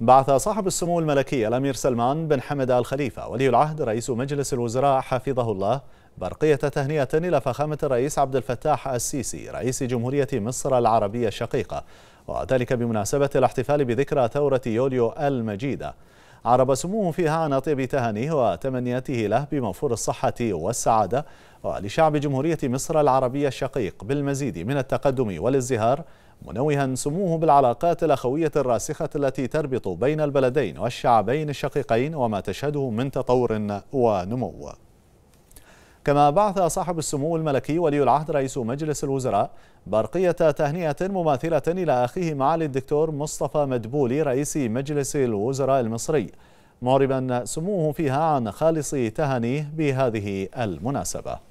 بعث صاحب السمو الملكي الأمير سلمان بن حمد آل خليفة ولي العهد رئيس مجلس الوزراء حفظه الله برقية تهنئة إلى فخامة الرئيس عبد الفتاح السيسي رئيس جمهورية مصر العربية الشقيقة وذلك بمناسبة الاحتفال بذكرى ثورة يوليو المجيدة عرب سموه فيها عن أطيب تهانيه وتمنياته له بموفور الصحة والسعادة ولشعب جمهورية مصر العربية الشقيق بالمزيد من التقدم والازدهار منوها سموه بالعلاقات الأخوية الراسخة التي تربط بين البلدين والشعبين الشقيقين وما تشهده من تطور ونمو كما بعث صاحب السمو الملكي ولي العهد رئيس مجلس الوزراء برقية تهنئة مماثلة إلى أخيه معالي الدكتور مصطفى مدبولي رئيس مجلس الوزراء المصري معربا سموه فيها عن خالص تهانيه بهذه المناسبه